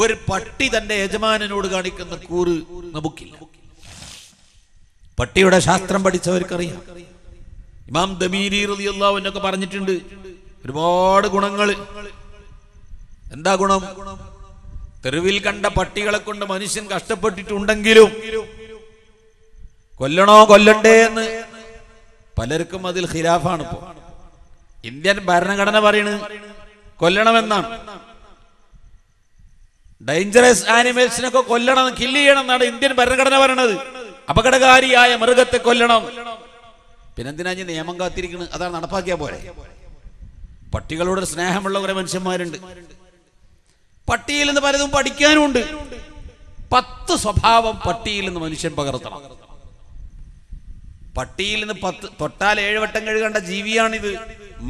ഒരു പട്ടി തന്റെ യജമാനനോട് കാണിക്കുന്ന കൂറ് നമുക്കില്ല പട്ടിയുടെ ശാസ്ത്രം പഠിച്ചവർക്കറിയാം ഇമാം ദമീരി എന്നൊക്കെ പറഞ്ഞിട്ടുണ്ട് ഒരുപാട് ഗുണങ്ങൾ എന്താ ഗുണം തെരുവിൽ കണ്ട പട്ടികളെ കൊണ്ട് മനുഷ്യൻ കഷ്ടപ്പെട്ടിട്ടുണ്ടെങ്കിലും കൊല്ലണോ കൊല്ലണ്ടേ എന്ന് പലർക്കും അതിൽ ഖിലാഫാണ് ഇന്ത്യൻ ഭരണഘടന പറയണ് കൊല്ലണമെന്നാണ് ഡേഞ്ചറസ് ആനിമൽസിനൊക്കെ കൊല്ലണം കില്ല് ചെയ്യണം എന്നാണ് ഇന്ത്യൻ ഭരണഘടന പറയണത് അപകടകാരിയായ മൃഗത്തെ കൊല്ലണം പിന്നെന്തിനാ ഞാൻ നിയമം കാത്തിരിക്കുന്നത് അതാണ് നടപ്പാക്കിയാൽ പോലെ പട്ടികളോട് സ്നേഹമുള്ള കുറെ മനുഷ്യന്മാരുണ്ട് പട്ടിയിൽ നിന്ന് പലതും പഠിക്കാനുമുണ്ട് പത്ത് സ്വഭാവം പട്ടിയിൽ നിന്ന് മനുഷ്യൻ പകർത്തണം പട്ടിയിൽ നിന്ന് പത്ത് തൊട്ടാൽ ഏഴുവട്ടം കഴുകേണ്ട ജീവിയാണിത്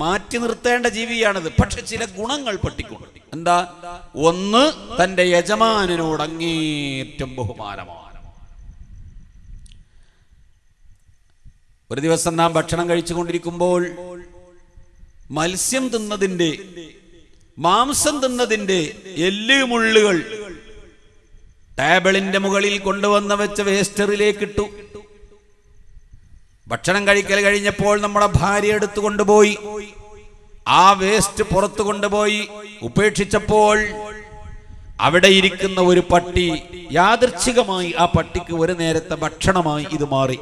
മാറ്റി നിർത്തേണ്ട ജീവിയാണിത് പക്ഷെ ചില ഗുണങ്ങൾ പട്ടിക്കുണ്ട് എന്താ ഒന്ന് തന്റെ യജമാനോട് അങ്ങേറ്റം ബഹുമാനമാണ് ഒരു ദിവസം നാം ഭക്ഷണം കഴിച്ചുകൊണ്ടിരിക്കുമ്പോൾ മത്സ്യം തിന്നതിന്റെ മാംസം തിന്നതിന്റെ എല്ല് മുള്ളുകൾ ടേബിളിന്റെ മുകളിൽ കൊണ്ടുവന്ന വെച്ച വേസ്റ്ററിലേക്ക് ഇട്ടു ഭക്ഷണം കഴിക്കൽ കഴിഞ്ഞപ്പോൾ നമ്മുടെ ഭാര്യ എടുത്തു കൊണ്ടുപോയി ആ വേസ്റ്റ് പുറത്തു കൊണ്ടുപോയി ഉപേക്ഷിച്ചപ്പോൾ അവിടെ ഇരിക്കുന്ന ഒരു പട്ടി യാദൃച്ഛികമായി ആ പട്ടിക്ക് ഒരു നേരത്തെ ഭക്ഷണമായി ഇത് മാറി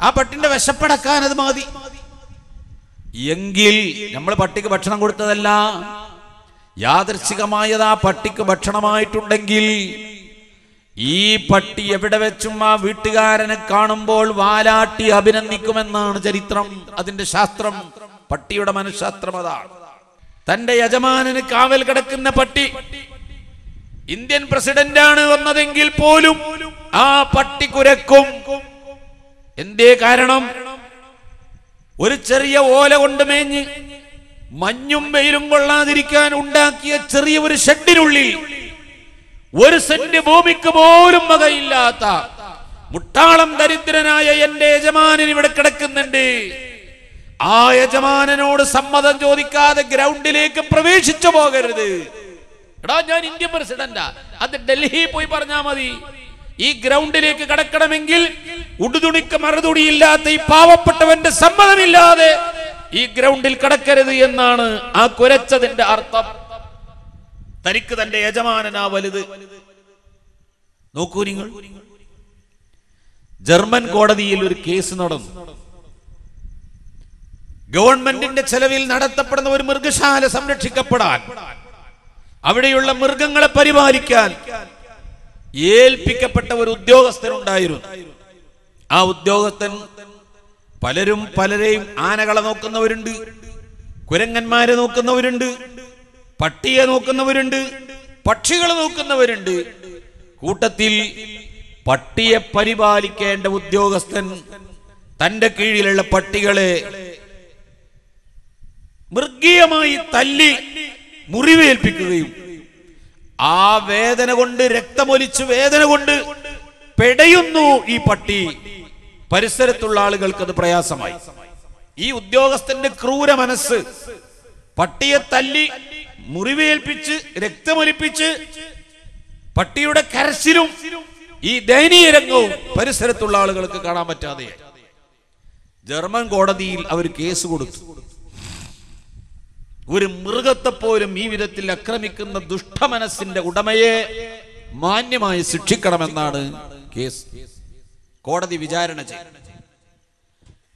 ആ പട്ടിന്റെ വിശപ്പടക്കാൻ അത് മതി എങ്കിൽ നമ്മൾ പട്ടിക്ക് ഭക്ഷണം കൊടുത്തതല്ല യാദർശികമായത് ആ പട്ടിക്ക് ഭക്ഷണമായിട്ടുണ്ടെങ്കിൽ ഈ പട്ടി എവിടെ വെച്ചും ആ വീട്ടുകാരനെ കാണുമ്പോൾ വാലാട്ടി അഭിനന്ദിക്കുമെന്നാണ് ചരിത്രം അതിന്റെ ശാസ്ത്രം പട്ടിയുടെ മനഃശാസ്ത്രം അതാണ് തന്റെ യജമാനന് കാവൽ കിടക്കുന്ന പട്ടി ഇന്ത്യൻ പ്രസിഡന്റാണ് വന്നതെങ്കിൽ പോലും ആ പട്ടി കുരക്കും എന്തേ കാരണം ഒരു ചെറിയ ഓല കൊണ്ട് മേഞ്ഞ് മഞ്ഞും വെയിലും കൊള്ളാതിരിക്കാൻ ഉണ്ടാക്കിയ ചെറിയ ഒരു ഷെഡിനുള്ളിൽ ഒരു സെന്റ് ഭൂമിക്ക് പോലും വകയില്ലാത്ത മുട്ടാളം ദരിദ്രനായ എന്റെ യജമാനൻ ഇവിടെ കിടക്കുന്നുണ്ട് ആ യജമാനനോട് സമ്മതം ചോദിക്കാതെ ഗ്രൗണ്ടിലേക്ക് പ്രവേശിച്ചു പോകരുത് എടാ ഞാൻ ഇന്ത്യൻ പ്രസിഡന്റാ അത് ഡൽഹി പോയി പറഞ്ഞാ മതി ഈ ഗ്രൗണ്ടിലേക്ക് കടക്കണമെങ്കിൽ ഉടുതുണിക്ക് മറുതുണിയില്ലാത്ത ഈ പാവപ്പെട്ടവന്റെ സമ്മതമില്ലാതെ ഈ ഗ്രൗണ്ടിൽ കടക്കരുത് എന്നാണ് ആ കുരച്ചതിന്റെ അർത്ഥം തനിക്ക് തന്റെ യജമാനനാ വലുത് നോക്കൂ നിങ്ങൾ ജർമ്മൻ കോടതിയിൽ ഒരു കേസ് നടന്നു ഗവൺമെന്റിന്റെ ചെലവിൽ നടത്തപ്പെടുന്ന ഒരു മൃഗശാല സംരക്ഷിക്കപ്പെടാൻ അവിടെയുള്ള മൃഗങ്ങളെ പരിപാലിക്കാൻ ഏൽപ്പിക്കപ്പെട്ട ഒരു ഉദ്യോഗസ്ഥനുണ്ടായിരുന്നു ആ ഉദ്യോഗസ്ഥൻ പലരും പലരെയും ആനകളെ നോക്കുന്നവരുണ്ട് കുരങ്ങന്മാരെ നോക്കുന്നവരുണ്ട് പട്ടിയെ നോക്കുന്നവരുണ്ട് പക്ഷികളെ നോക്കുന്നവരുണ്ട് കൂട്ടത്തിൽ പട്ടിയെ പരിപാലിക്കേണ്ട ഉദ്യോഗസ്ഥൻ തന്റെ കീഴിലുള്ള പട്ടികളെ മൃഗീയമായി തല്ലി മുറിവേൽപ്പിക്കുകയും ആ വേദന കൊണ്ട് രക്തമൊലിച്ച് വേദന കൊണ്ട് പെടയുന്നു ഈ പട്ടി പരിസരത്തുള്ള ആളുകൾക്ക് അത് പ്രയാസമായി ഈ ഉദ്യോഗസ്ഥന്റെ ക്രൂര മനസ്സ് പട്ടിയെ തല്ലി മുറിവേൽപ്പിച്ച് രക്തമൊലിപ്പിച്ച് പട്ടിയുടെ കരച്ചിലും ഈ ദയനീയ രംഗവും പരിസരത്തുള്ള ആളുകൾക്ക് കാണാൻ പറ്റാതെ ജർമ്മൻ കോടതിയിൽ അവർ കേസ് കൊടുത്തു ഒരു മൃഗത്തെ പോലും ഈ വിധത്തിൽ ആക്രമിക്കുന്ന ദുഷ്ടമനസിന്റെ ഉടമയെ മാന്യമായി ശിക്ഷിക്കണമെന്നാണ് കേസ് കോടതി വിചാരണ ചെയ്തു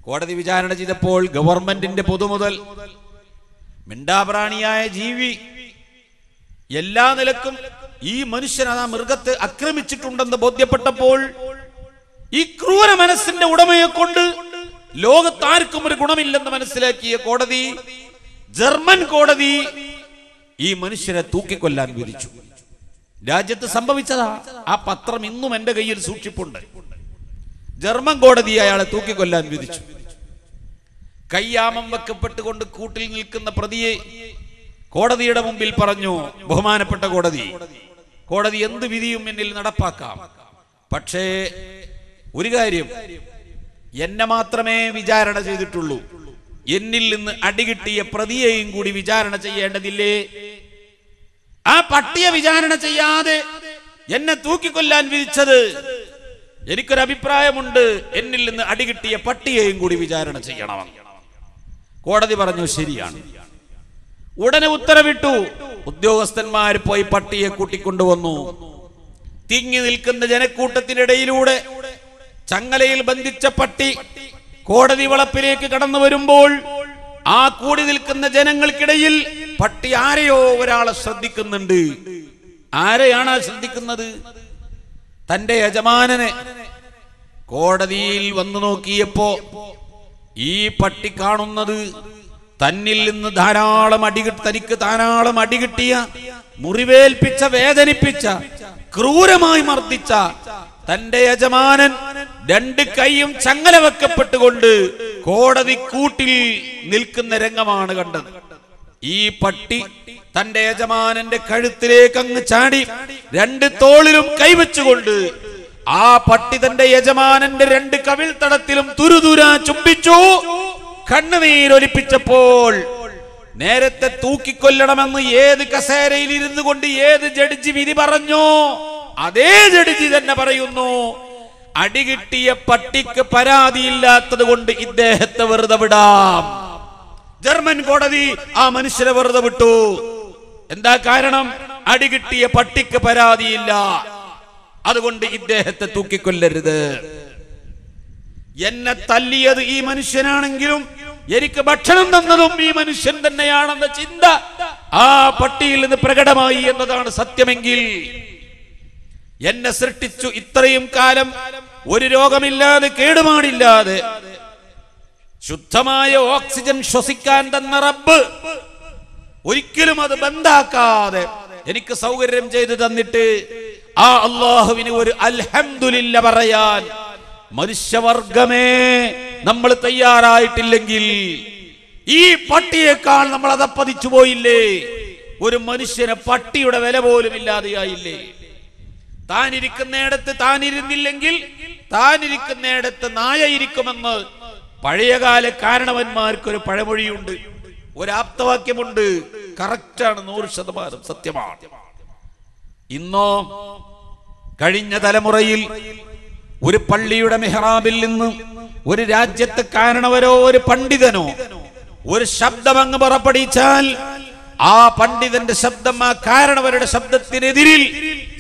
കോടതി വിചാരണ ചെയ്തപ്പോൾ ഗവൺമെന്റിന്റെ പൊതുമുതൽ മിണ്ടാപ്രാണിയായ ജീവി എല്ലാ നിലക്കും ഈ മനുഷ്യൻ ആ മൃഗത്തെ ആക്രമിച്ചിട്ടുണ്ടെന്ന് ബോധ്യപ്പെട്ടപ്പോൾ ഈ ക്രൂര മനസ്സിന്റെ ഉടമയെ കൊണ്ട് ലോകത്താർക്കും ഒരു ഗുണമില്ലെന്ന് മനസ്സിലാക്കിയ കോടതി ജർമ്മൻ കോടതി ഈ മനുഷ്യരെ തൂക്കിക്കൊല്ലാൻ വിധിച്ചു രാജ്യത്ത് സംഭവിച്ചതാ ആ പത്രം ഇന്നും എന്റെ കയ്യിൽ സൂക്ഷിപ്പുണ്ട് ജർമ്മൻ കോടതി അയാളെ തൂക്കിക്കൊല്ലാൻ വിധിച്ചു കയ്യാമം വെക്കപ്പെട്ടുകൊണ്ട് കൂട്ടിൽ നിൽക്കുന്ന പ്രതിയെ കോടതിയുടെ മുമ്പിൽ പറഞ്ഞു ബഹുമാനപ്പെട്ട കോടതി കോടതി എന്ത് വിധിയും എന്നിൽ നടപ്പാക്കാം പക്ഷേ ഒരു കാര്യം എന്നെ മാത്രമേ വിചാരണ ചെയ്തിട്ടുള്ളൂ എന്നിൽ നിന്ന് അടികിട്ടിയ പ്രതിയെയും കൂടി വിചാരണ ചെയ്യേണ്ടതില്ലേ ആ പട്ടിയെ വിചാരണ ചെയ്യാതെ എന്നെ തൂക്കിക്കൊല്ലാൻ വിധിച്ചത് എനിക്കൊരു അഭിപ്രായമുണ്ട് എന്നിൽ നിന്ന് അടികിട്ടിയ പട്ടിയെയും കൂടി വിചാരണ ചെയ്യണം കോടതി പറഞ്ഞു ശരിയാണ് ഉടനെ ഉത്തരവിട്ടു ഉദ്യോഗസ്ഥന്മാർ പോയി പട്ടിയെ കൂട്ടിക്കൊണ്ടുവന്നു തിങ്ങി നിൽക്കുന്ന ജനക്കൂട്ടത്തിനിടയിലൂടെ ചങ്ങലയിൽ ബന്ധിച്ച പട്ടി കോടതി വളപ്പിലേക്ക് കടന്നു വരുമ്പോൾ ആ കൂടി നിൽക്കുന്ന ജനങ്ങൾക്കിടയിൽ പട്ടി ആരെയോ ഒരാളെ ശ്രദ്ധിക്കുന്നുണ്ട് ആരെയാണ് ശ്രദ്ധിക്കുന്നത് തന്റെ യജമാനനെ കോടതിയിൽ വന്നു നോക്കിയപ്പോ ഈ പട്ടി കാണുന്നത് തന്നിൽ നിന്ന് ധാരാളം അടി തനിക്ക് ധാരാളം അടി കിട്ടിയ മുറിവേൽപ്പിച്ച വേദനിപ്പിച്ച ക്രൂരമായി മർദ്ദിച്ച തന്റെ യജമാനൻ രണ്ട് കൈയും ചങ്ങല വെക്കപ്പെട്ടുകൊണ്ട് കോടതി കൂട്ടിൽ നിൽക്കുന്ന രംഗമാണ് കണ്ടത് ഈ പട്ടി തന്റെ യജമാനന്റെ കഴുത്തിലേക്ക് അങ്ങ് ചാടി രണ്ട് തോളിലും കൈവച്ചുകൊണ്ട് ആ പട്ടി തന്റെ യജമാനന്റെ രണ്ട് കവിൾ തടത്തിലും തുരുതുര ചുംബിച്ചു കണ്ണുനീരൊലിപ്പിച്ചപ്പോൾ നേരത്തെ തൂക്കിക്കൊല്ലണമെന്ന് ഏത് കസേരയിൽ ഇരുന്നു കൊണ്ട് ഏത് ജഡ്ജി വിധി പറഞ്ഞോ അതേ ജഡ്ജി തന്നെ പറയുന്നു അടി കിട്ടിയ പട്ടിക്ക് പരാതിയില്ലാത്തത് കൊണ്ട് ഇദ്ദേഹത്തെ വെറുതെ വിടാം ജർമ്മൻ കോടതി ആ മനുഷ്യരെ വെറുതെ വിട്ടു എന്താ കാരണം അടി കിട്ടിയ പട്ടിക്ക് പരാതിയില്ല അതുകൊണ്ട് ഇദ്ദേഹത്തെ തൂക്കിക്കൊല്ലരുത് എന്നെ തല്ലിയത് ഈ മനുഷ്യനാണെങ്കിലും എനിക്ക് ഭക്ഷണം തന്നതും ഈ മനുഷ്യൻ തന്നെയാണെന്ന ചിന്ത ആ പട്ടിയിൽ നിന്ന് പ്രകടമായി എന്നതാണ് സത്യമെങ്കിൽ എന്നെ സൃഷ്ടിച്ചു ഇത്രയും കാലം ഒരു രോഗമില്ലാതെ കേടുപാടില്ലാതെ ശുദ്ധമായ ഓക്സിജൻ ശ്വസിക്കാൻ തന്ന റബ്ബ് ഒരിക്കലും അത് ബന്ധാക്കാതെ എനിക്ക് സൗകര്യം ചെയ്തു തന്നിട്ട് ആ അള്ളാഹുവിന് ഒരു അൽഹംദുലില്ല പറയാൻ മനുഷ്യവർഗമേ നമ്മൾ തയ്യാറായിട്ടില്ലെങ്കിൽ ഈ പട്ടിയേക്കാൾ നമ്മൾ അതപ്പതിച്ചു പോയില്ലേ ഒരു മനുഷ്യന് പട്ടിയുടെ വില പോലും ഇല്ലാതെയായില്ലേ താൻ ഇരിക്കുന്നിടത്ത് താൻ ഇരുന്നില്ലെങ്കിൽ താൻ ഇരിക്കുന്നിടത്ത് നായ ഇരിക്കുമെന്ന് പഴയകാല കാരണവന്മാർക്കൊരു പഴമൊഴിയുണ്ട് ഒരു ആപ്തവാക്യമുണ്ട് കറക്റ്റാണ് നൂറ് ശതമാനം സത്യമാണ് ഇന്നോ കഴിഞ്ഞ തലമുറയിൽ ഒരു പള്ളിയുടെ മെഹ്റാബിൽ നിന്ന് ഒരു രാജ്യത്ത് കാരണവരോ ഒരു പണ്ഡിതനോ ഒരു ശബ്ദം അങ്ങ് പുറപ്പെടുവിച്ചാൽ ആ പണ്ഡിതന്റെ ശബ്ദം ആ കാരണവരുടെ ശബ്ദത്തിനെതിരിൽ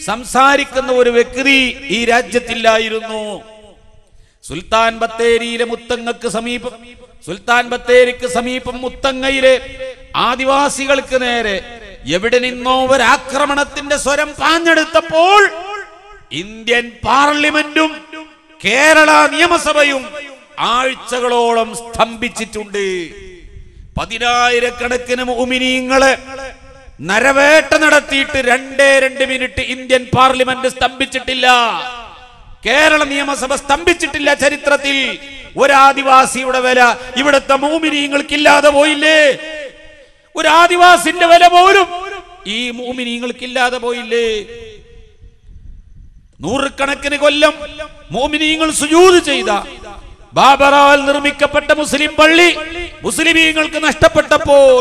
സംസാരിക്കുന്ന ഒരു വ്യക്തി ഈ രാജ്യത്തില്ലായിരുന്നു സുൽത്താൻ ബത്തേരിയിലെ മുത്തങ്ങക്ക് സമീപം സുൽത്താൻ ബത്തേരിക്ക് സമീപം മുത്തങ്ങയിലെ ആദിവാസികൾക്ക് നേരെ എവിടെ നിന്നോ ഒരാക്രമണത്തിന്റെ സ്വരം പാഞ്ഞെടുത്തപ്പോൾ ഇന്ത്യൻ പാർലമെന്റും കേരള നിയമസഭയും ആഴ്ചകളോളം സ്തംഭിച്ചിട്ടുണ്ട് പതിനായിരക്കണക്കിന് ഉമിനീങ്ങളെ നരവേട്ട നടത്തിയിട്ട് രണ്ടേ രണ്ട് മിനിറ്റ് ഇന്ത്യൻ പാർലമെന്റ് സ്തംഭിച്ചിട്ടില്ല കേരള നിയമസഭ സ്തംഭിച്ചിട്ടില്ല ചരിത്രത്തിൽ ഒരു ആദിവാസിയുടെ വില ഇവിടുത്തെ മൂമിനീങ്ങൾക്ക് ഇല്ലാതെ പോയില്ലേ ഒരു ആദിവാസിന്റെ വില പോലും ഈ മൂമിനീങ്ങൾക്ക് ഇല്ലാതെ പോയില്ലേ നൂറുകണക്കിന് കൊല്ലം മോമിനിയങ്ങൾ സുജൂത് ചെയ്ത ബാബറാവൽ നിർമ്മിക്കപ്പെട്ട മുസ്ലിം പള്ളി മുസ്ലിമീങ്ങൾക്ക് നഷ്ടപ്പെട്ടപ്പോൾ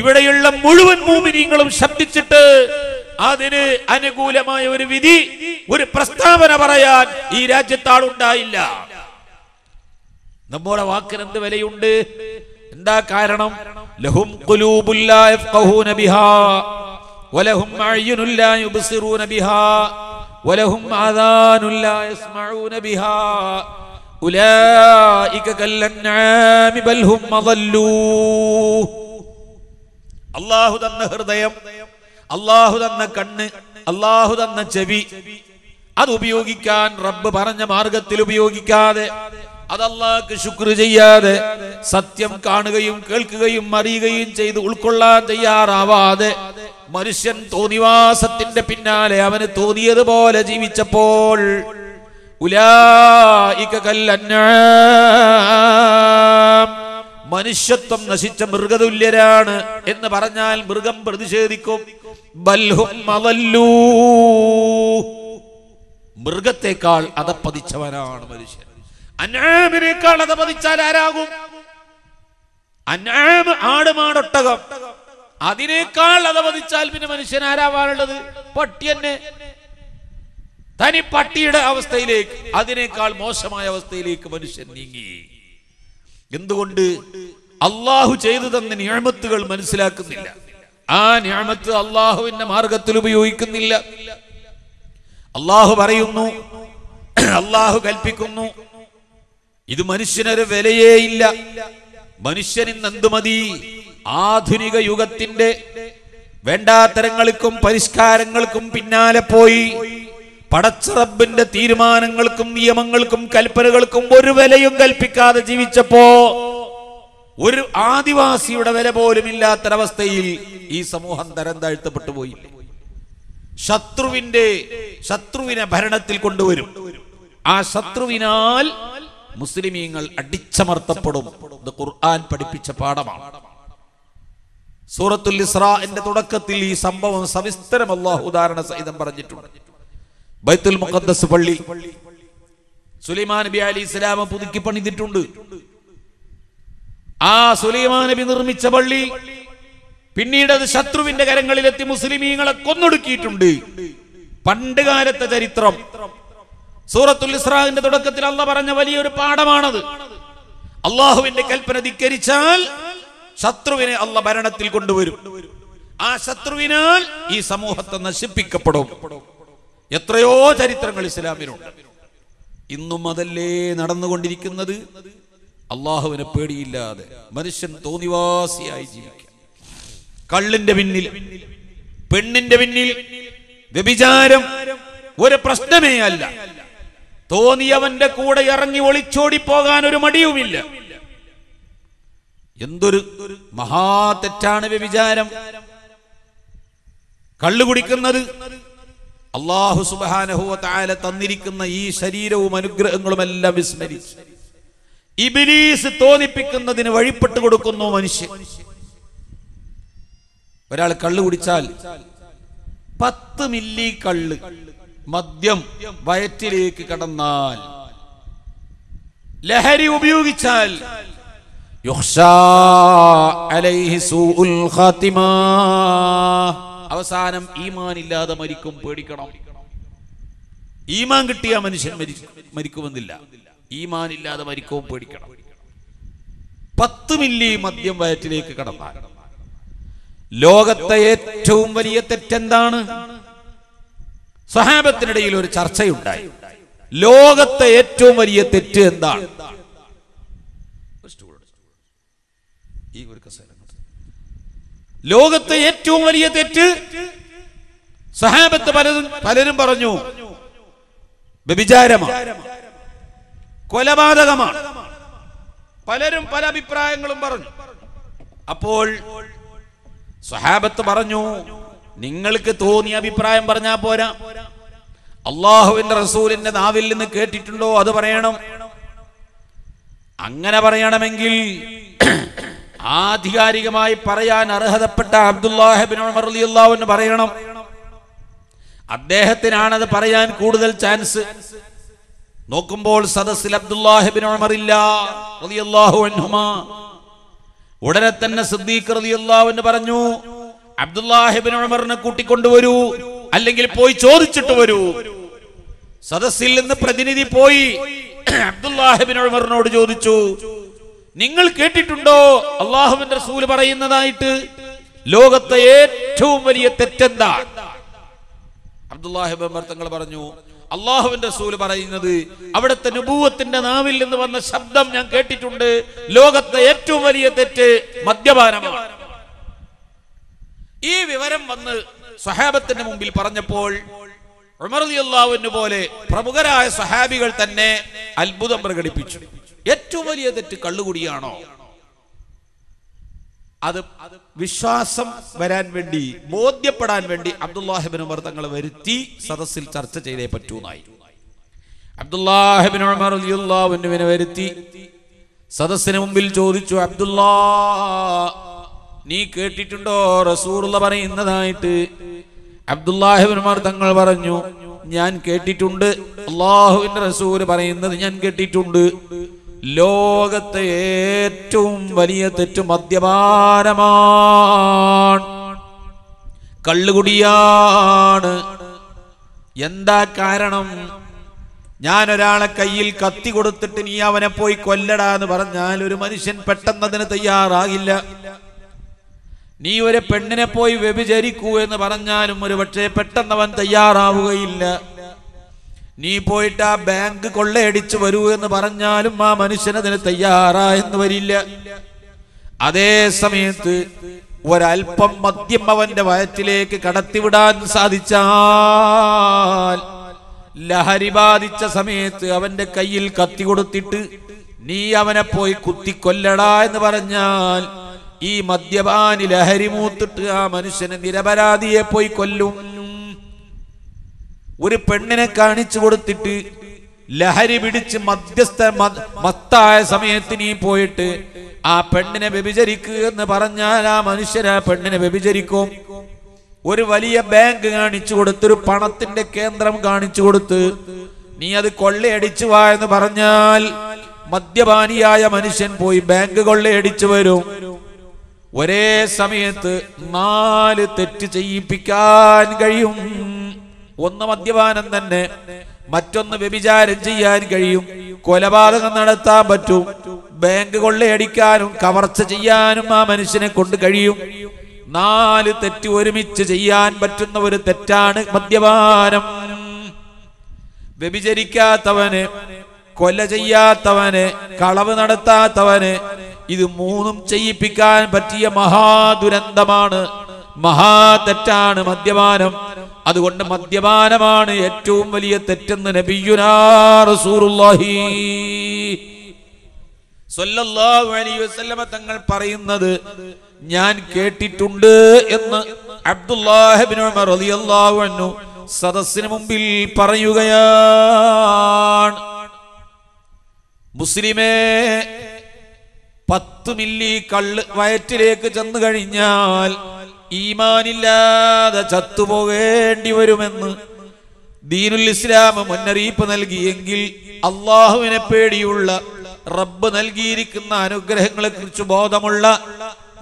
ഇവിടെയുള്ള മുഴുവൻ മൂമിനീങ്ങളും ശബ്ദിച്ചിട്ട് അതിന് അനുകൂലമായ ഒരു വിധി ഒരു പ്രസ്താവന പറയാൻ ഈ രാജ്യത്താളുണ്ടായില്ല നമ്മുടെ വാക്കിന് എന്ത് വിലയുണ്ട് എന്താ കാരണം ലഹും ബിഹാ വലഹും യുബ്സിറൂന ബിഹാ വലഹും ആദാനുല്ലാ യസ്മഊന ബിഹാ അള്ളാഹു തന്ന ഹൃദയം അള്ളാഹു തന്ന കണ്ണ് അള്ളാഹു തന്ന ചെവി അത് ഉപയോഗിക്കാൻ റബ്ബ് പറഞ്ഞ മാർഗത്തിൽ ഉപയോഗിക്കാതെ അതല്ലാക്ക് ശുക്ർ ചെയ്യാതെ സത്യം കാണുകയും കേൾക്കുകയും അറിയുകയും ചെയ്ത് ഉൾക്കൊള്ളാൻ തയ്യാറാവാതെ മനുഷ്യൻ തോന്നിവാസത്തിന്റെ പിന്നാലെ അവന് തോന്നിയതുപോലെ ജീവിച്ചപ്പോൾ മനുഷ്യത്വം നശിച്ച മൃഗതുല്യരാണ് എന്ന് പറഞ്ഞാൽ മൃഗം പ്രതിഷേധിക്കും മൃഗത്തെക്കാൾ അതപ്പതിച്ചവനാണ് മനുഷ്യൻ അന്നാമിനേക്കാൾ അതപതിച്ചാൽ ആരാകും അന്യാമ ആട് മാടൊട്ടകം അതിനേക്കാൾ അതപതിച്ചാൽ പിന്നെ മനുഷ്യൻ ആരാവാനുള്ളത് പട്ടിയന്നെ തനി പട്ടിയുടെ അവസ്ഥയിലേക്ക് അതിനേക്കാൾ മോശമായ അവസ്ഥയിലേക്ക് മനുഷ്യൻ നീങ്ങി എന്തുകൊണ്ട് അള്ളാഹു ചെയ്തു തന്ന ഞാമത്തുകൾ മനസ്സിലാക്കുന്നില്ല ആ ഞാമത്ത് അള്ളാഹുവിന്റെ മാർഗത്തിൽ ഉപയോഗിക്കുന്നില്ല അള്ളാഹു പറയുന്നു അള്ളാഹു കൽപ്പിക്കുന്നു ഇത് മനുഷ്യനൊരു വിലയേയില്ല മനുഷ്യൻ ഇന്ന് ആധുനിക യുഗത്തിന്റെ വേണ്ടാത്തരങ്ങൾക്കും പരിഷ്കാരങ്ങൾക്കും പിന്നാലെ പോയി പടച്ചറബിന്റെ തീരുമാനങ്ങൾക്കും നിയമങ്ങൾക്കും കൽപ്പനകൾക്കും ഒരു വിലയും കൽപ്പിക്കാതെ ജീവിച്ചപ്പോ ഒരു ആദിവാസിയുടെ വില പോലും ഇല്ലാത്തൊരവസ്ഥയിൽ ഈ സമൂഹം തരം താഴ്ത്തപ്പെട്ടു പോയി ശത്രുവിന്റെ ശത്രുവിനെ ഭരണത്തിൽ കൊണ്ടുവരും ആ ശത്രുവിനാൽ മുസ്ലിമീങ്ങൾ അടിച്ചമർത്തപ്പെടും ഇത് ഖുർആൻ പഠിപ്പിച്ച പാഠമാണ് സൂറത്തുൽ ഇസ്ര എന്റെ തുടക്കത്തിൽ ഈ സംഭവം സവിസ്തരം അള്ളാഹു ഉദാഹരണ സഹിതം പറഞ്ഞിട്ടുണ്ട് ബൈത്തുൽ മുഖദ്ദസ് പള്ളി സുലൈമാൻ നബി അലി ഇസ്ലാമ പുതുക്കി പണിതിട്ടുണ്ട് ആ സുലൈമാൻ നബി നിർമ്മിച്ച പള്ളി പിന്നീട് അത് ശത്രുവിന്റെ കരങ്ങളിലെത്തി മുസ്ലിമീങ്ങളെ കൊന്നൊടുക്കിയിട്ടുണ്ട് പണ്ട് കാലത്തെ ചരിത്രം സൂറത്തുൽ ഇസ്രാഹിന്റെ തുടക്കത്തിൽ അല്ല പറഞ്ഞ വലിയൊരു പാഠമാണത് അള്ളാഹുവിന്റെ കൽപ്പന ധിക്കരിച്ചാൽ ശത്രുവിനെ അല്ല ഭരണത്തിൽ കൊണ്ടുവരും ആ ശത്രുവിനാൽ ഈ സമൂഹത്തെ നശിപ്പിക്കപ്പെടും എത്രയോ ചരിത്രങ്ങൾ ഇസ്ലാമിനുണ്ട് ഇന്നും അതല്ലേ നടന്നുകൊണ്ടിരിക്കുന്നത് അള്ളാഹുവിനെ പേടിയില്ലാതെ മനുഷ്യൻ തോന്നിവാസിയായി ജീവിക്കുക കള്ളിന്റെ പിന്നിൽ പെണ്ണിന്റെ പിന്നിൽ വ്യഭിചാരം ഒരു പ്രശ്നമേ അല്ല തോന്നിയവന്റെ കൂടെ ഇറങ്ങി ഒളിച്ചോടി പോകാൻ ഒരു മടിയുമില്ല എന്തൊരു മഹാ തെറ്റാണ് വ്യഭിചാരം കള്ളു കുടിക്കുന്നത് അള്ളാഹു സുബാനഹുവ താല തന്നിരിക്കുന്ന ഈ ശരീരവും അനുഗ്രഹങ്ങളും എല്ലാം വിസ്മരിച്ച് ഇബിലീസ് തോന്നിപ്പിക്കുന്നതിന് വഴിപ്പെട്ട് കൊടുക്കുന്നു മനുഷ്യൻ ഒരാൾ കള്ളു കുടിച്ചാൽ പത്ത് മില്ലി കള്ള് മദ്യം വയറ്റിലേക്ക് കടന്നാൽ ലഹരി ഉപയോഗിച്ചാൽ അലൈഹി സൂഉൽ ഖാതിമാ അവസാനം ഈമാൻ ഇല്ലാതെ മരിക്കും പേടിക്കണം ഈമാൻ കിട്ടിയ മനുഷ്യൻ മരിക്കുമെന്നില്ല ഈമാൻ ഇല്ലാതെ മരിക്കവും പേടിക്കണം പത്ത് മില്ലി മദ്യം വയറ്റിലേക്ക് കടന്നാൽ ലോകത്തെ ഏറ്റവും വലിയ തെറ്റെന്താണ് സഹാബത്തിനിടയിൽ ഒരു ചർച്ചയുണ്ടായി ലോകത്തെ ഏറ്റവും വലിയ തെറ്റ് എന്താണ് ലോകത്തെ ഏറ്റവും വലിയ തെറ്റ് സഹാബത്ത് പലരും പലരും പറഞ്ഞു കൊലപാതകമാണ് പലരും പല അഭിപ്രായങ്ങളും പറഞ്ഞു അപ്പോൾ സഹാബത്ത് പറഞ്ഞു നിങ്ങൾക്ക് തോന്നിയ അഭിപ്രായം പറഞ്ഞാ പോരാ അള്ളാഹുവിന്റെ റസൂലിന്റെ നാവിൽ നിന്ന് കേട്ടിട്ടുണ്ടോ അത് പറയണം അങ്ങനെ പറയണമെങ്കിൽ ആധികാരികമായി പറയാൻ അർഹതപ്പെട്ട അബ്ദുല്ലാഹിബിൻ ഉമർ എന്ന് പറയണം അദ്ദേഹത്തിനാണത് പറയാൻ കൂടുതൽ ചാൻസ് നോക്കുമ്പോൾ സദസ്സിൽ അബ്ദുല്ലാഹിബിൻ ഉമർ ഇല്ല റളിയല്ലാഹു ഉടനെ തന്നെ സിദ്ദീഖ് റളിയല്ലാഹു പറഞ്ഞു അബ്ദുല്ലാഹിബിൻ ഉമറിനെ കൂട്ടിക്കൊണ്ടുവരൂ അല്ലെങ്കിൽ പോയി ചോദിച്ചിട്ട് വരൂ സദസ്സിൽ നിന്ന് പ്രതിനിധി പോയി അബ്ദുല്ലാഹിബിൻ ഉമറിനോട് ചോദിച്ചു നിങ്ങൾ കേട്ടിട്ടുണ്ടോ അള്ളാഹുവിന്റെ റസൂല് പറയുന്നതായിട്ട് ലോകത്തെ ഏറ്റവും വലിയ തെറ്റെന്താ അബ്ദുല്ലാഹിബർ തങ്ങൾ പറഞ്ഞു അള്ളാഹുവിന്റെ റസൂല് പറയുന്നത് അവിടുത്തെ നുപൂവത്തിന്റെ നാവിൽ നിന്ന് വന്ന ശബ്ദം ഞാൻ കേട്ടിട്ടുണ്ട് ലോകത്തെ ഏറ്റവും വലിയ തെറ്റ് മദ്യപാനമാണ് ഈ വിവരം വന്ന് സ്വഹാബത്തിന്റെ മുമ്പിൽ പറഞ്ഞപ്പോൾ പോലെ പ്രമുഖരായ സഹാബികൾ തന്നെ അത്ഭുതം പ്രകടിപ്പിച്ചു ഏറ്റവും വലിയ തെറ്റ് കള്ളുകുടിയാണോ അത് വിശ്വാസം വരാൻ വേണ്ടി ബോധ്യപ്പെടാൻ വേണ്ടി അബ്ദുല്ലാഹിബിൻ ഉമർ തങ്ങളെ വരുത്തി സദസ്സിൽ ചർച്ച ചെയ്തേ പറ്റൂന്നായി അബ്ദുല്ലാഹിബിൻ ഉമർ അലിയുല്ലാവിനെ വരുത്തി സദസ്സിന് മുമ്പിൽ ചോദിച്ചു അബ്ദുല്ലാ നീ കേട്ടിട്ടുണ്ടോ റസൂർ പറയുന്നതായിട്ട് അബ്ദുല്ലാഹിബിന്മാർ തങ്ങൾ പറഞ്ഞു ഞാൻ കേട്ടിട്ടുണ്ട് അള്ളാഹുവിന്റെ റസൂര് പറയുന്നത് ഞാൻ കേട്ടിട്ടുണ്ട് ലോകത്തെ ഏറ്റവും വലിയ തെറ്റ് മദ്യപാനമാണ് കള്ളുകുടിയാണ് എന്താ കാരണം ഞാൻ ഒരാളെ കയ്യിൽ കത്തി കൊടുത്തിട്ട് നീ അവനെ പോയി കൊല്ലടാ എന്ന് പറഞ്ഞാൽ ഒരു മനുഷ്യൻ പെട്ടെന്നതിന് തയ്യാറാകില്ല നീ ഒരു പെണ്ണിനെ പോയി വ്യഭിചരിക്കൂ എന്ന് പറഞ്ഞാലും ഒരു പക്ഷേ പെട്ടെന്ന് അവൻ തയ്യാറാവുകയില്ല നീ പോയിട്ട് ആ ബാങ്ക് കൊള്ളയടിച്ചു വരൂ എന്ന് പറഞ്ഞാലും ആ മനുഷ്യനതിന് തയ്യാറായെന്ന് വരില്ല അതേ സമയത്ത് ഒരൽപ്പം മദ്യം അവന്റെ വയറ്റിലേക്ക് കടത്തിവിടാൻ സാധിച്ചാൽ ലഹരി ബാധിച്ച സമയത്ത് അവന്റെ കയ്യിൽ കത്തി കൊടുത്തിട്ട് നീ അവനെ പോയി കുത്തിക്കൊല്ലടാ എന്ന് പറഞ്ഞാൽ ഈ മദ്യപാനി ലഹരി മൂത്തിട്ട് ആ മനുഷ്യനെ നിരപരാധിയെ പോയി കൊല്ലും ഒരു പെണ്ണിനെ കാണിച്ചു കൊടുത്തിട്ട് ലഹരി പിടിച്ച് മധ്യസ്ഥ മത്തായ സമയത്ത് നീ പോയിട്ട് ആ പെണ്ണിനെ വ്യഭിചരിക്കുക എന്ന് പറഞ്ഞാൽ ആ മനുഷ്യൻ ആ പെണ്ണിനെ വ്യഭിചരിക്കും ഒരു വലിയ ബാങ്ക് കാണിച്ചു കൊടുത്ത് ഒരു പണത്തിന്റെ കേന്ദ്രം കാണിച്ചു കൊടുത്ത് നീ അത് കൊള്ളയടിച്ചു വാ എന്ന് പറഞ്ഞാൽ മദ്യപാനിയായ മനുഷ്യൻ പോയി ബാങ്ക് കൊള്ളയടിച്ചു വരും ഒരേ സമയത്ത് നാല് തെറ്റ് ചെയ്യിപ്പിക്കാൻ കഴിയും ഒന്ന് മദ്യപാനം തന്നെ മറ്റൊന്ന് വ്യഭിചാരം ചെയ്യാൻ കഴിയും കൊലപാതകം നടത്താൻ പറ്റും ബാങ്ക് കൊള്ളയടിക്കാനും കവർച്ച ചെയ്യാനും ആ മനുഷ്യനെ കൊണ്ട് കഴിയും നാല് തെറ്റ് ഒരുമിച്ച് ചെയ്യാൻ പറ്റുന്ന ഒരു തെറ്റാണ് മദ്യപാനം വ്യഭിചരിക്കാത്തവന് കൊല ചെയ്യാത്തവന് കളവ് നടത്താത്തവന് ഇത് മൂന്നും ചെയ്യിപ്പിക്കാൻ പറ്റിയ മഹാദുരന്തമാണ് മഹാതെറ്റാണ് മദ്യപാനം അതുകൊണ്ട് മദ്യപാനമാണ് ഏറ്റവും വലിയ തെറ്റെന്ന് നബിയുനാഹി തങ്ങൾ പറയുന്നത് ഞാൻ കേട്ടിട്ടുണ്ട് എന്ന് അബ്ദുല്ലാഹിബിനു സദസ്സിന് മുമ്പിൽ പറയുകയാണ് മുസ്ലിമേ പത്ത് മില്ലി കള്ള് വയറ്റിലേക്ക് ചെന്ന് കഴിഞ്ഞാൽ ഈമാനില്ലാതെ ചത്തുപോകേണ്ടി വരുമെന്ന് ദീനുൽ ഇസ്ലാം മുന്നറിയിപ്പ് നൽകിയെങ്കിൽ അള്ളാഹുവിനെ പേടിയുള്ള റബ്ബ് നൽകിയിരിക്കുന്ന അനുഗ്രഹങ്ങളെ കുറിച്ച് ബോധമുള്ള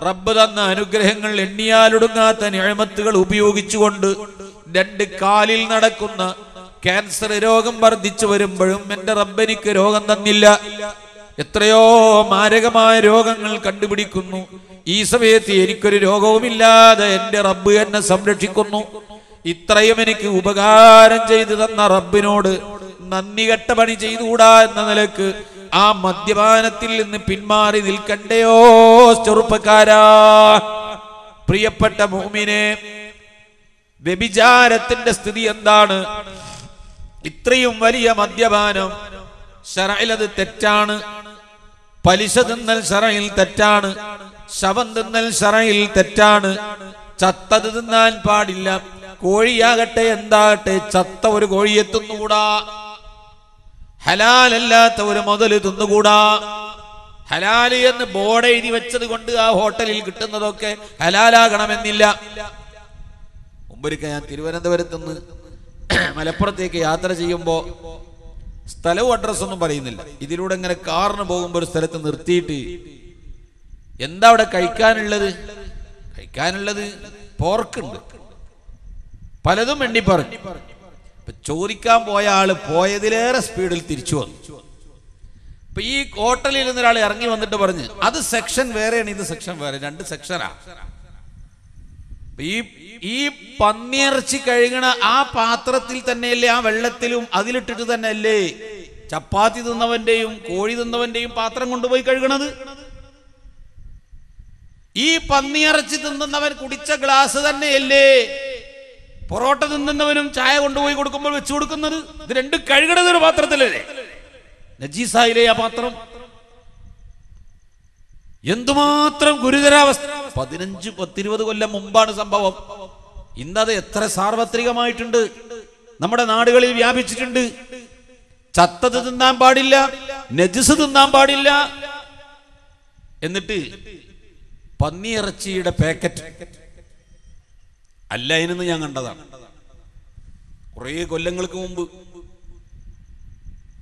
റബ്ബ് തന്ന അനുഗ്രഹങ്ങൾ എണ്ണിയാലൊടുങ്ങാത്ത ഞഴമത്തുകൾ ഉപയോഗിച്ചുകൊണ്ട് രണ്ട് കാലിൽ നടക്കുന്ന ക്യാൻസർ രോഗം വർദ്ധിച്ചു വരുമ്പോഴും എന്റെ റബ്ബെനിക്ക് രോഗം തന്നില്ല എത്രയോ മാരകമായ രോഗങ്ങൾ കണ്ടുപിടിക്കുന്നു ഈ സമയത്ത് എനിക്കൊരു രോഗവുമില്ലാതെ എൻ്റെ റബ്ബ് എന്നെ സംരക്ഷിക്കുന്നു ഇത്രയും എനിക്ക് ഉപകാരം ചെയ്തു തന്ന റബ്ബിനോട് നന്ദി കെട്ട പണി ചെയ്തുകൂടാ എന്ന നിലക്ക് ആ മദ്യപാനത്തിൽ നിന്ന് പിന്മാറി നിൽക്കണ്ടയോ ചെറുപ്പക്കാരാ പ്രിയപ്പെട്ട മൂമിനെ വ്യഭിചാരത്തിന്റെ സ്ഥിതി എന്താണ് ഇത്രയും വലിയ മദ്യപാനം ഷറയിൽ അത് തെറ്റാണ് പലിശ തിന്നൽ ഷറയിൽ തെറ്റാണ് ശവം തിന്നൽ ഷറയിൽ തെറ്റാണ് ചത്തത് തിന്നാൻ പാടില്ല കോഴിയാകട്ടെ എന്താകട്ടെ ചത്ത ഒരു കോഴിയെ തിന്നുകൂടാ ഹലാലല്ലാത്ത ഒരു മുതൽ തിന്നുകൂടാ ഹലാല് എന്ന് ബോർഡ് എഴുതി വെച്ചത് കൊണ്ട് ആ ഹോട്ടലിൽ കിട്ടുന്നതൊക്കെ ഹലാലാകണമെന്നില്ല മുമ്പൊരിക്കൽ ഞാൻ തിരുവനന്തപുരത്ത് നിന്ന് മലപ്പുറത്തേക്ക് യാത്ര ചെയ്യുമ്പോൾ സ്ഥലവും അഡ്രസ്സൊന്നും പറയുന്നില്ല ഇതിലൂടെ ഇങ്ങനെ കാറിന് പോകുമ്പോൾ ഒരു സ്ഥലത്ത് നിർത്തിയിട്ട് എന്താ അവിടെ കഴിക്കാനുള്ളത് കഴിക്കാനുള്ളത് പോർക്കുണ്ട് പലതും എണ്ണി പറഞ്ഞു ഇപ്പൊ ചോദിക്കാൻ പോയ ആള് പോയതിലേറെ സ്പീഡിൽ തിരിച്ചു വന്നു ഇപ്പൊ ഈ ഹോട്ടലിൽ നിന്ന് ഒരാൾ ഇറങ്ങി വന്നിട്ട് പറഞ്ഞു അത് സെക്ഷൻ വേറെയാണ് ഇത് സെക്ഷൻ വേറെ രണ്ട് സെക്ഷനാ ഈ ഈ പന്നിയിറച്ചി കഴുകണ ആ പാത്രത്തിൽ തന്നെയല്ലേ ആ വെള്ളത്തിലും അതിലിട്ടിട്ട് തന്നെയല്ലേ ചപ്പാത്തി തിന്നവന്റെയും കോഴി തിന്നവന്റെയും പാത്രം കൊണ്ടുപോയി കഴുകണത് ഈ പന്നിയിറച്ചി തിന്നുന്നവൻ കുടിച്ച ഗ്ലാസ് തന്നെയല്ലേ പൊറോട്ട തിന്നുന്നവനും ചായ കൊണ്ടുപോയി കൊടുക്കുമ്പോൾ വെച്ചു കൊടുക്കുന്നത് ഇത് രണ്ടും കഴുകണത് ഒരു പാത്രത്തിലല്ലേ നജീസായില്ലേ ആ പാത്രം എന്തുമാത്രം ഗുരുതരാവസ്ഥ പതിനഞ്ച് പത്തിരുപത് കൊല്ലം മുമ്പാണ് സംഭവം ഇന്നത് എത്ര സാർവത്രികമായിട്ടുണ്ട് നമ്മുടെ നാടുകളിൽ വ്യാപിച്ചിട്ടുണ്ട് ചത്തത് തിന്നാൻ പാടില്ല നജിസ് തിന്നാൻ പാടില്ല എന്നിട്ട് പന്നിയിറച്ചിയുടെ പാക്കറ്റ് അല്ല അതിനെന്ന് ഞാൻ കണ്ടതാണ് കുറേ കൊല്ലങ്ങൾക്ക് മുമ്പ്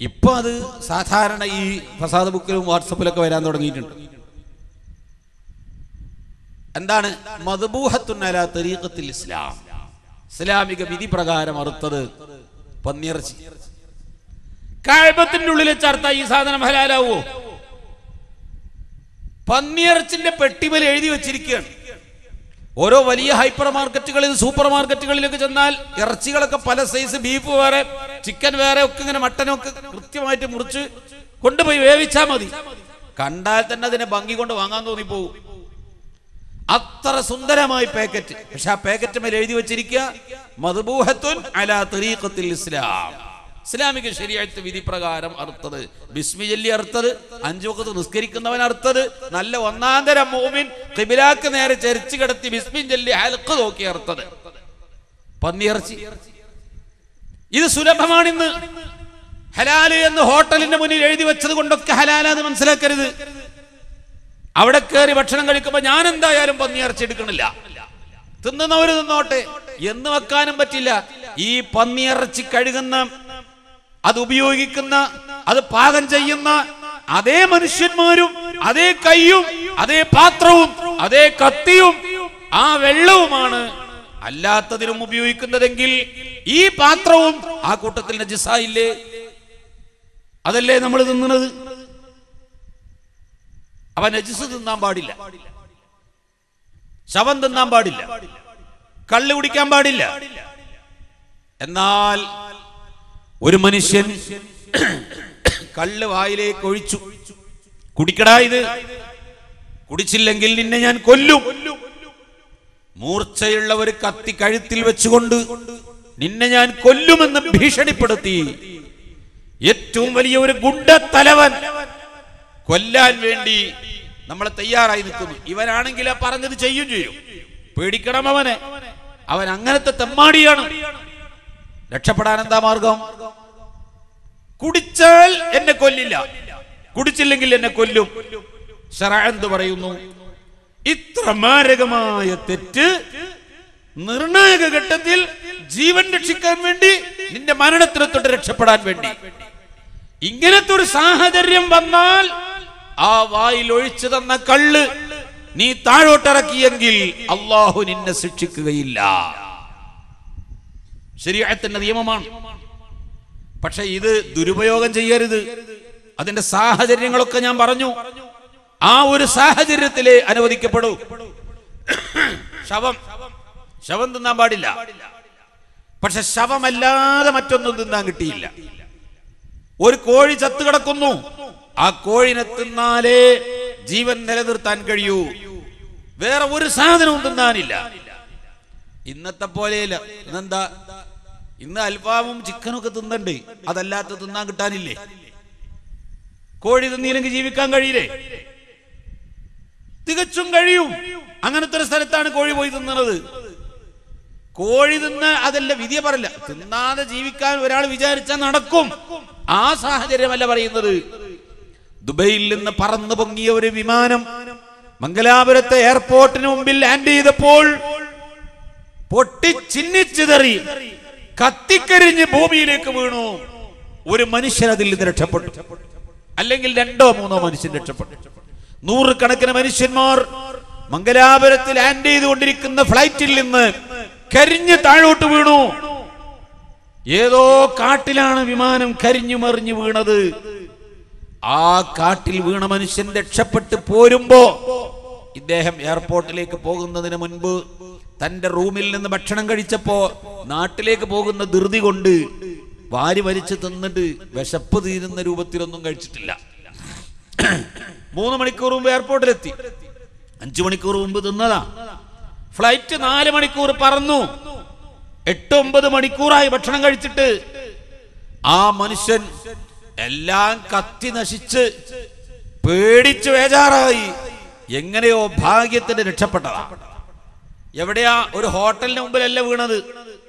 ഇപ്പൊ അത് സാധാരണ ഈ ഫസാദ് ബുക്കിലും വാട്സപ്പിലൊക്കെ വരാൻ തുടങ്ങിയിട്ടുണ്ട് എന്താണ് മധുബൂഹത്തുന്നല ഇസ്ലാം ഇസ്ലാമിക വിധി പ്രകാരം അറുത്തത് പന്നിയിറച്ചി കാഴ്പത്തിന്റെ ഉള്ളിൽ ചർത്ത ഈ സാധനം ഹലാലാവോ പന്നിയിറച്ചിന്റെ പെട്ടിമൽ എഴുതി വെച്ചിരിക്കുകയാണ് ഓരോ വലിയ ഹൈപ്പർ മാർക്കറ്റുകളിൽ സൂപ്പർ മാർക്കറ്റുകളിലൊക്കെ ചെന്നാൽ ഇറച്ചികളൊക്കെ പല സൈസ് ബീഫ് വേറെ ചിക്കൻ വേറെ ഒക്കെ ഇങ്ങനെ മട്ടനൊക്കെ കൃത്യമായിട്ട് മുറിച്ച് കൊണ്ടുപോയി വേവിച്ചാൽ മതി കണ്ടാൽ തന്നെ അതിനെ ഭംഗി കൊണ്ട് വാങ്ങാൻ തോന്നിപ്പോവും അത്ര സുന്ദരമായി പാക്കറ്റ് പക്ഷെ ആ പാക്കറ്റ് മേലെ എഴുതി വെച്ചിരിക്കുക അലാ തരീഖത്തിൽ ഇസ്ലാം ഇസ്ലാമിക ശരിയായിട്ട് വിധി പ്രകാരം അറുത്തത് ബിസ്മി ജല്ലി അറുത്തത് അഞ്ചു വക്കത്ത് നിസ്കരിക്കുന്നവൻ അറുത്തത് നല്ല ഒന്നാം മോമിൻ കിബിലാക്ക് നേരെ ചെരിച്ചു കിടത്തി ബിസ്മിൻ ജല്ലി അലക്ക് നോക്കി അറുത്തത് പന്നിയിറച്ചി ഇത് സുലഭമാണിന്ന് ഹലാല് എന്ന് ഹോട്ടലിന്റെ മുന്നിൽ എഴുതി വെച്ചത് കൊണ്ടൊക്കെ ഹലാലാത് മനസ്സിലാക്കരുത് അവിടെ കയറി ഭക്ഷണം കഴിക്കുമ്പോൾ ഞാൻ എന്തായാലും ഇറച്ചി എടുക്കണില്ല തിന്നുന്നവര് തിന്നോട്ടെ എന്ന് വെക്കാനും പറ്റില്ല ഈ ഇറച്ചി കഴുകുന്ന അത് ഉപയോഗിക്കുന്ന അത് പാകം ചെയ്യുന്ന അതേ മനുഷ്യന്മാരും അതേ കൈയും അതേ പാത്രവും അതേ കത്തിയും ആ വെള്ളവുമാണ് അല്ലാത്തതിനും ഉപയോഗിക്കുന്നതെങ്കിൽ ഈ പാത്രവും ആ കൂട്ടത്തിൽ നജിസായില്ലേ അതല്ലേ നമ്മൾ തിന്നുന്നത് അവൻ നജിസ് തിന്നാൻ പാടില്ല ശവം തിന്നാൻ പാടില്ല കള്ളു കുടിക്കാൻ പാടില്ല എന്നാൽ ഒരു മനുഷ്യൻ കള്ള് വായിലേക്ക് ഒഴിച്ചു കുടിക്കടാ ഇത് കുടിച്ചില്ലെങ്കിൽ നിന്നെ ഞാൻ കൊല്ലും മൂർച്ചയുള്ള ഒരു കത്തി കഴുത്തിൽ വെച്ചുകൊണ്ട് നിന്നെ ഞാൻ കൊല്ലുമെന്ന് ഭീഷണിപ്പെടുത്തി ഏറ്റവും വലിയ ഒരു ഗുണ്ട തലവൻ കൊല്ലാൻ വേണ്ടി നമ്മൾ തയ്യാറായി നിൽക്കുന്നു ഇവനാണെങ്കിൽ ആ പറഞ്ഞത് ചെയ്യും ചെയ്യും പേടിക്കണം അവനെ അവൻ അങ്ങനത്തെ തെമ്മാടിയാണ് രക്ഷപ്പെടാൻ എന്താ മാർഗം കുടിച്ചാൽ എന്നെ കൊല്ലില്ല കുടിച്ചില്ലെങ്കിൽ എന്നെ കൊല്ലും എന്ത് പറയുന്നു ഇത്ര മാരകമായ തെറ്റ് നിർണായക ഘട്ടത്തിൽ ജീവൻ രക്ഷിക്കാൻ വേണ്ടി നിന്റെ മരണത്തിനെ തൊട്ട് രക്ഷപ്പെടാൻ വേണ്ടി ഇങ്ങനത്തെ ഒരു സാഹചര്യം വന്നാൽ ആ വായിൽ ഒഴിച്ചു തന്ന കള്ള് നീ താഴോട്ടിറക്കിയെങ്കിൽ അള്ളാഹു നിന്നെ ശിക്ഷിക്കുകയില്ല ശരിയായത്തിന്റെ നിയമമാണ് പക്ഷെ ഇത് ദുരുപയോഗം ചെയ്യരുത് അതിന്റെ സാഹചര്യങ്ങളൊക്കെ ഞാൻ പറഞ്ഞു ആ ഒരു സാഹചര്യത്തിലേ അനുവദിക്കപ്പെടൂ ശവം ശവം തിന്നാൻ പാടില്ല പക്ഷെ ശവമല്ലാതെ മറ്റൊന്നും തിന്നാൻ കിട്ടിയില്ല ഒരു കോഴി ചത്തു കിടക്കുന്നു ആ കോഴിനെ തിന്നാലേ ജീവൻ നിലനിർത്താൻ കഴിയൂ വേറെ ഒരു സാധനവും തിന്നാനില്ല ഇന്നത്തെ പോലെയല്ല ഇന്നെന്താ ഇന്ന് അൽഫാമും ചിക്കനും ഒക്കെ തിന്നണ്ട് അതല്ലാത്ത തിന്നാൻ കിട്ടാനില്ലേ കോഴി തിന്നിയില്ലെങ്കിൽ ജീവിക്കാൻ കഴിയില്ലേ തികച്ചും കഴിയും അങ്ങനത്തെ ഒരു സ്ഥലത്താണ് കോഴി പോയി തിന്നണത് കോഴി തിന്ന അതല്ല വിധിയെ പറയില്ല തിന്നാതെ ജീവിക്കാൻ ഒരാൾ വിചാരിച്ചാൽ നടക്കും ആ സാഹചര്യമല്ല പറയുന്നത് ദുബൈയിൽ നിന്ന് പറന്നു പൊങ്ങിയ ഒരു വിമാനം മംഗലാപുരത്തെ എയർപോർട്ടിന് മുമ്പിൽ ലാൻഡ് ചെയ്തപ്പോൾ പൊട്ടിച്ചിന്നിച്ചിതറി കത്തിക്കരിഞ്ഞ് ഭൂമിയിലേക്ക് വീണു ഒരു മനുഷ്യൻ അതിൽ നിന്ന് രക്ഷപ്പെട്ടു അല്ലെങ്കിൽ രണ്ടോ മൂന്നോ മനുഷ്യൻ രക്ഷപ്പെട്ടു നൂറുകണക്കിന് മനുഷ്യന്മാർ മംഗലാപുരത്ത് ലാൻഡ് ചെയ്തുകൊണ്ടിരിക്കുന്ന ഫ്ലൈറ്റിൽ നിന്ന് കരിഞ്ഞ് താഴോട്ട് വീണു ഏതോ കാട്ടിലാണ് വിമാനം കരിഞ്ഞു മറിഞ്ഞു വീണത് ആ കാട്ടിൽ വീണ മനുഷ്യൻ രക്ഷപ്പെട്ട് പോരുമ്പോ ഇദ്ദേഹം എയർപോർട്ടിലേക്ക് പോകുന്നതിന് മുൻപ് തന്റെ റൂമിൽ നിന്ന് ഭക്ഷണം കഴിച്ചപ്പോ നാട്ടിലേക്ക് പോകുന്ന ധൃതി കൊണ്ട് വാരി വലിച്ചു തിന്നിട്ട് വിശപ്പ് തീരുന്ന രൂപത്തിലൊന്നും കഴിച്ചിട്ടില്ല മൂന്ന് മണിക്കൂർ മുമ്പ് എയർപോർട്ടിലെത്തി അഞ്ചു മണിക്കൂർ മുമ്പ് തിന്നതാ ഫ്ലൈറ്റ് നാല് മണിക്കൂർ പറന്നു എട്ട് ഒമ്പത് മണിക്കൂറായി ഭക്ഷണം കഴിച്ചിട്ട് ആ മനുഷ്യൻ എല്ലാം കത്തി നശിച്ച് പേടിച്ച് വേജാറായി എങ്ങനെയോ ഭാഗ്യത്തിന്റെ രക്ഷപ്പെട്ടതാ എവിടെയാ ഒരു ഹോട്ടലിന് മുമ്പിലല്ല വീണത്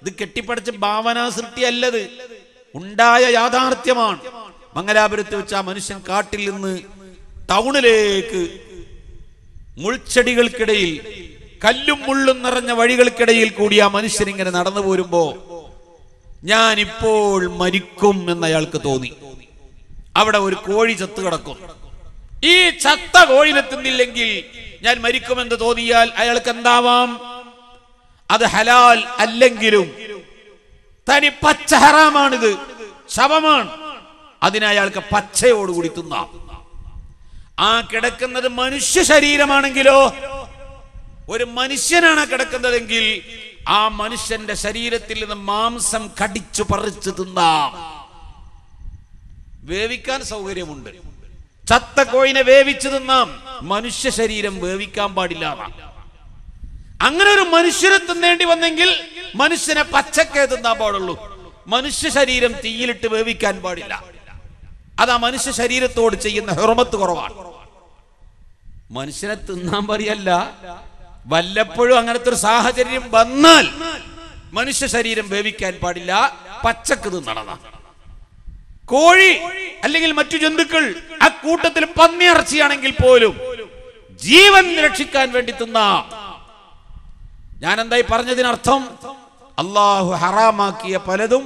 ഇത് കെട്ടിപ്പടച്ച് ഭാവനാ അല്ലത് ഉണ്ടായ യാഥാർത്ഥ്യമാണ് മംഗലാപുരത്ത് വെച്ച ആ മനുഷ്യൻ കാട്ടിൽ നിന്ന് ടൗണിലേക്ക് മുൾച്ചെടികൾക്കിടയിൽ കല്ലും മുള്ളും നിറഞ്ഞ വഴികൾക്കിടയിൽ കൂടി ആ മനുഷ്യൻ ഇങ്ങനെ നടന്നു പോരുമ്പോ ഞാനിപ്പോൾ മരിക്കും എന്ന് അയാൾക്ക് തോന്നി അവിടെ ഒരു കോഴി ചത്തു കിടക്കും ഈ ചത്ത കോഴിനെ ഞാൻ മരിക്കുമെന്ന് തോന്നിയാൽ അയാൾക്ക് എന്താവാം അത് ഹലാൽ അല്ലെങ്കിലും തനി പച്ച ഹറാമാണിത് ശവമാണ് അതിനെ അയാൾക്ക് പച്ചയോടുകൂടി തിന്നാം ആ കിടക്കുന്നത് മനുഷ്യ ശരീരമാണെങ്കിലോ ഒരു മനുഷ്യനാണ് കിടക്കുന്നതെങ്കിൽ ആ മനുഷ്യന്റെ ശരീരത്തിൽ നിന്ന് മാംസം കടിച്ചു പറിച്ചു തിന്നാം വേവിക്കാൻ സൗകര്യമുണ്ട് ചത്ത കോഴിനെ വേവിച്ചു തിന്നാം മനുഷ്യ ശരീരം വേവിക്കാൻ പാടില്ല അങ്ങനെ ഒരു മനുഷ്യനെ തിന്നേണ്ടി വന്നെങ്കിൽ മനുഷ്യനെ പച്ചക്കേ തിന്നാൻ പാടുള്ളൂ മനുഷ്യ ശരീരം തീയിലിട്ട് വേവിക്കാൻ പാടില്ല അതാ മനുഷ്യ ശരീരത്തോട് ചെയ്യുന്ന ഹെർമത്ത് കുറവാണ് മനുഷ്യനെ തിന്നാൻ പറയല്ല വല്ലപ്പോഴും അങ്ങനത്തെ ഒരു സാഹചര്യം വന്നാൽ മനുഷ്യ ശരീരം വേവിക്കാൻ പാടില്ല പച്ചക്ക് തിന്നണതാണ് കോഴി അല്ലെങ്കിൽ മറ്റു ജന്തുക്കൾ ആ കൂട്ടത്തിൽ പന്നിയിറച്ചിയാണെങ്കിൽ പോലും ജീവൻ രക്ഷിക്കാൻ വേണ്ടി തിന്ന ഞാൻ എന്തായി പറഞ്ഞതിനർത്ഥം അള്ളാഹു ഹറാമാക്കിയ പലതും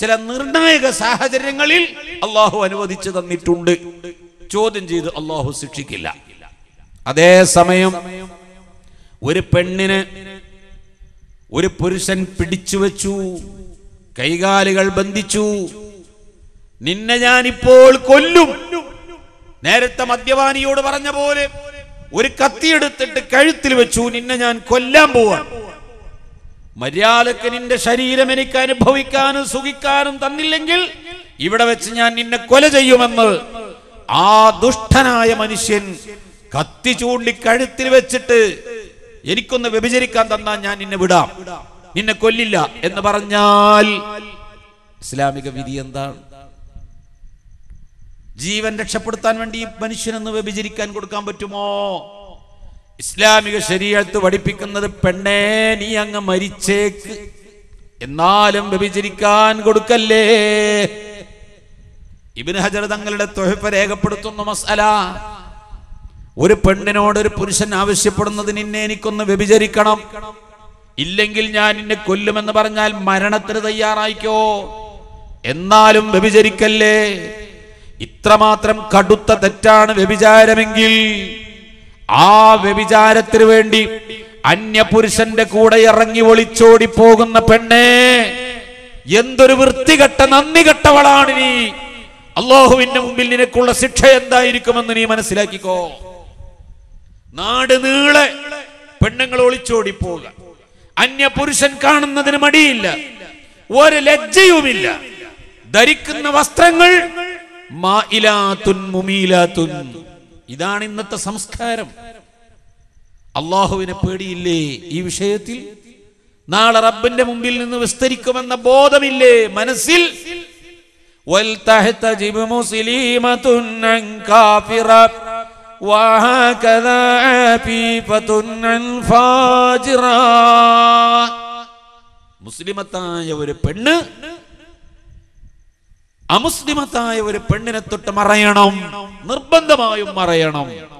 ചില നിർണായക സാഹചര്യങ്ങളിൽ അള്ളാഹു അനുവദിച്ചു തന്നിട്ടുണ്ട് ചോദ്യം ചെയ്ത് അള്ളാഹു ശിക്ഷിക്കില്ല അതേസമയം ഒരു പെണ്ണിന് ഒരു പുരുഷൻ പിടിച്ചു വെച്ചു കൈകാലുകൾ ബന്ധിച്ചു നിന്നെ ഞാനിപ്പോൾ കൊല്ലും നേരത്തെ മദ്യപാനിയോട് പറഞ്ഞ പോലെ ഒരു കത്തിയെടുത്തിട്ട് കഴുത്തിൽ വെച്ചു നിന്നെ ഞാൻ കൊല്ലാൻ പോവാ മര്യാദക്ക് നിന്റെ ശരീരം എനിക്ക് അനുഭവിക്കാനും സുഖിക്കാനും തന്നില്ലെങ്കിൽ ഇവിടെ വെച്ച് ഞാൻ നിന്നെ കൊല ചെയ്യുമെന്ന് ആ ദുഷ്ടനായ മനുഷ്യൻ കത്തി ചൂണ്ടി കഴുത്തിൽ വെച്ചിട്ട് എനിക്കൊന്ന് വ്യഭിചരിക്കാൻ തന്നാൽ ഞാൻ നിന്നെ വിടാം നിന്നെ കൊല്ലില്ല എന്ന് പറഞ്ഞാൽ ഇസ്ലാമിക വിധി എന്താണ് ജീവൻ രക്ഷപ്പെടുത്താൻ വേണ്ടി മനുഷ്യനെന്ന് വ്യഭിചരിക്കാൻ കൊടുക്കാൻ പറ്റുമോ ഇസ്ലാമിക ശരീരത്ത് പഠിപ്പിക്കുന്നത് പെണ്ണേ നീ അങ്ങ് മരിച്ചേക്ക് എന്നാലും വ്യഭിചരിക്കാൻ കൊടുക്കല്ലേ ഇബിന് ഹജർ തങ്ങളുടെ തൊഴിപ്പ് രേഖപ്പെടുത്തുന്ന മസാല ഒരു പെണ്ണിനോട് ഒരു പുരുഷൻ ആവശ്യപ്പെടുന്നത് നിന്നെ എനിക്കൊന്ന് വ്യഭിചരിക്കണം ഇല്ലെങ്കിൽ ഞാൻ നിന്നെ കൊല്ലുമെന്ന് പറഞ്ഞാൽ മരണത്തിന് തയ്യാറായിക്കോ എന്നാലും വ്യഭിചരിക്കല്ലേ ഇത്രമാത്രം കടുത്ത തെറ്റാണ് വ്യഭിചാരമെങ്കിൽ ആ വ്യഭിചാരത്തിന് വേണ്ടി അന്യപുരുഷന്റെ കൂടെ ഇറങ്ങി ഒളിച്ചോടി പോകുന്ന പെണ്ണേ എന്തൊരു വൃത്തികെട്ട നന്ദി കെട്ടവളാണ് നീ അള്ളാഹുവിന്റെ മുമ്പിൽ നിനക്കുള്ള ശിക്ഷ എന്തായിരിക്കുമെന്ന് നീ മനസ്സിലാക്കിക്കോ നാട് നീളെ പെണ്ണുങ്ങൾ ഒളിച്ചോടി പോവുക അന്യപുരുഷൻ കാണുന്നതിന് മടിയില്ല ഒരു ലജ്ജയുമില്ല ധരിക്കുന്ന വസ്ത്രങ്ങൾ ഇതാണ് ഇന്നത്തെ സംസ്കാരം അള്ളാഹുവിനെ പേടിയില്ലേ ഈ വിഷയത്തിൽ നാളെ റബ്ബിന്റെ മുമ്പിൽ നിന്ന് വിസ്തരിക്കുമെന്ന ബോധമില്ലേ മനസ്സിൽ മുസ്ലിമത്തായ ഒരു പെണ്ണ് അമുസ്ലിമത്തായ ഒരു പെണ്ണിനെ തൊട്ട് മറയണം നിർബന്ധമായും മറയണം